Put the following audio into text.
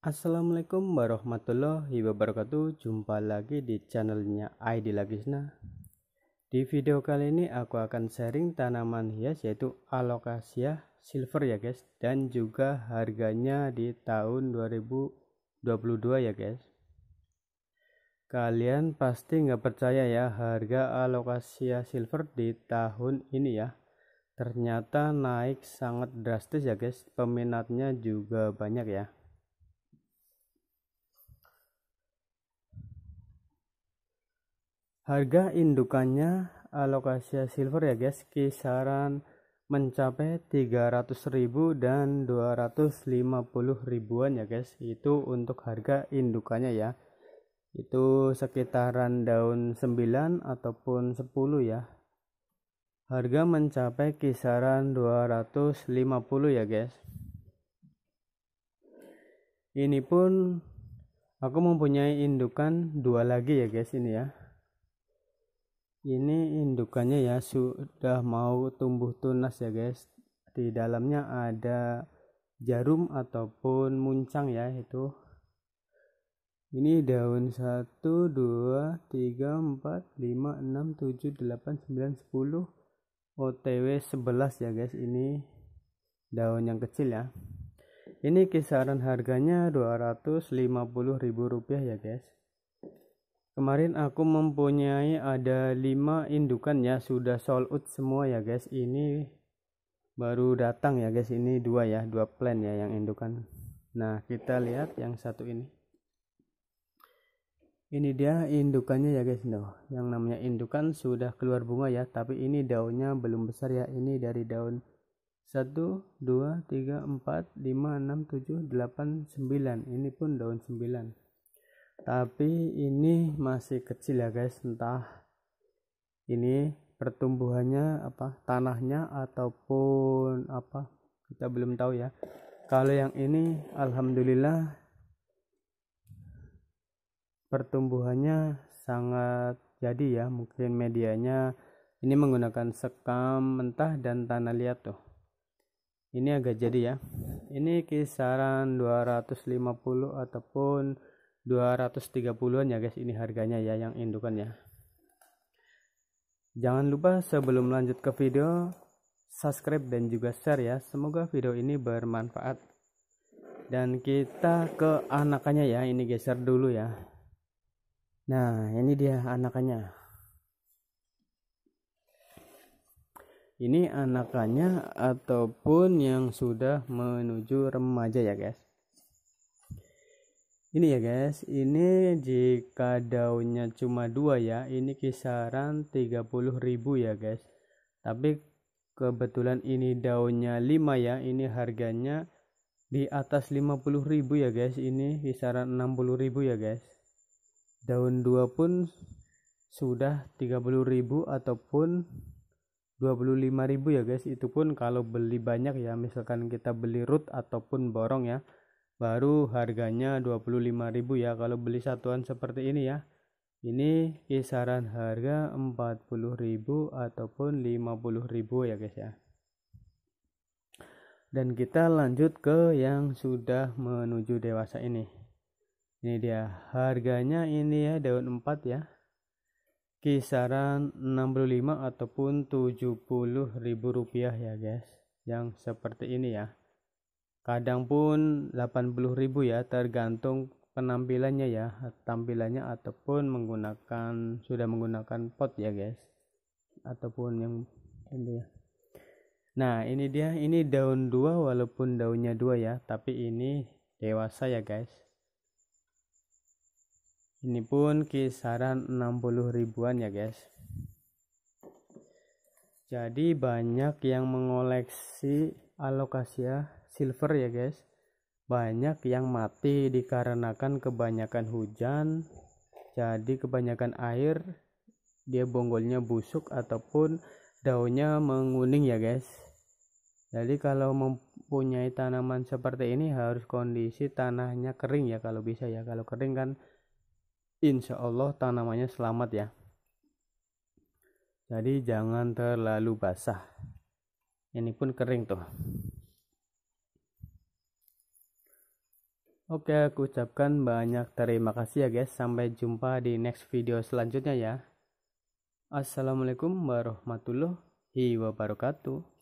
Assalamualaikum warahmatullahi wabarakatuh Jumpa lagi di channelnya ID Lagisna Di video kali ini aku akan sharing tanaman hias yaitu alokasia silver ya guys Dan juga harganya di tahun 2022 ya guys Kalian pasti nggak percaya ya harga alokasia silver di tahun ini ya Ternyata naik sangat drastis ya guys Peminatnya juga banyak ya Harga indukannya alokasi silver ya guys kisaran mencapai 300.000 dan 250 ribuan ya guys itu untuk harga indukannya ya itu sekitaran daun 9 ataupun 10 ya harga mencapai kisaran 250 ya guys ini pun aku mempunyai indukan dua lagi ya guys ini ya ini indukannya ya sudah mau tumbuh tunas ya guys di dalamnya ada jarum ataupun muncang ya itu ini daun 1 2 3 4 5 6 7 8 9 10 OTW 11 ya guys ini daun yang kecil ya ini kisaran harganya 250.000 rupiah ya guys Kemarin aku mempunyai ada lima indukan ya, sudah sold out semua ya guys. Ini baru datang ya guys, ini dua ya, dua plan ya yang indukan. Nah, kita lihat yang satu ini. Ini dia indukannya ya guys, no. Yang namanya indukan sudah keluar bunga ya, tapi ini daunnya belum besar ya. Ini dari daun satu dua tiga empat lima enam tujuh delapan sembilan Ini pun daun sembilan tapi ini masih kecil ya guys entah ini pertumbuhannya apa tanahnya ataupun apa kita belum tahu ya kalau yang ini alhamdulillah pertumbuhannya sangat jadi ya mungkin medianya ini menggunakan sekam mentah dan tanah liat tuh ini agak jadi ya ini kisaran 250 ataupun 230-an ya guys ini harganya ya yang indukan ya jangan lupa sebelum lanjut ke video subscribe dan juga share ya semoga video ini bermanfaat dan kita ke anakannya ya ini geser dulu ya nah ini dia anakannya ini anakannya ataupun yang sudah menuju remaja ya guys ini ya guys ini jika daunnya cuma dua ya ini kisaran 30.000 ya guys tapi kebetulan ini daunnya 5 ya ini harganya di atas 50.000 ya guys ini kisaran 60.000 ya guys daun 2 pun sudah 30.000 ataupun 25.000 ya guys itu pun kalau beli banyak ya misalkan kita beli root ataupun borong ya baru harganya 25.000 ya kalau beli satuan seperti ini ya ini kisaran harga 40.000 ataupun 50.000 ya guys ya dan kita lanjut ke yang sudah menuju dewasa ini ini dia harganya ini ya daun 4 ya kisaran 65 ataupun 70.000 rupiah ya guys yang seperti ini ya kadang pun 80.000 ya tergantung penampilannya ya tampilannya ataupun menggunakan sudah menggunakan pot ya guys ataupun yang ini ya nah ini dia ini daun dua walaupun daunnya dua ya tapi ini dewasa ya guys ini pun kisaran 60 ribuan ya guys jadi banyak yang mengoleksi alokasia ya silver ya guys banyak yang mati dikarenakan kebanyakan hujan jadi kebanyakan air dia bonggolnya busuk ataupun daunnya menguning ya guys jadi kalau mempunyai tanaman seperti ini harus kondisi tanahnya kering ya kalau bisa ya kalau kering kan insya Allah tanamannya selamat ya jadi jangan terlalu basah ini pun kering tuh Oke, aku ucapkan banyak terima kasih ya guys. Sampai jumpa di next video selanjutnya ya. Assalamualaikum warahmatullahi wabarakatuh.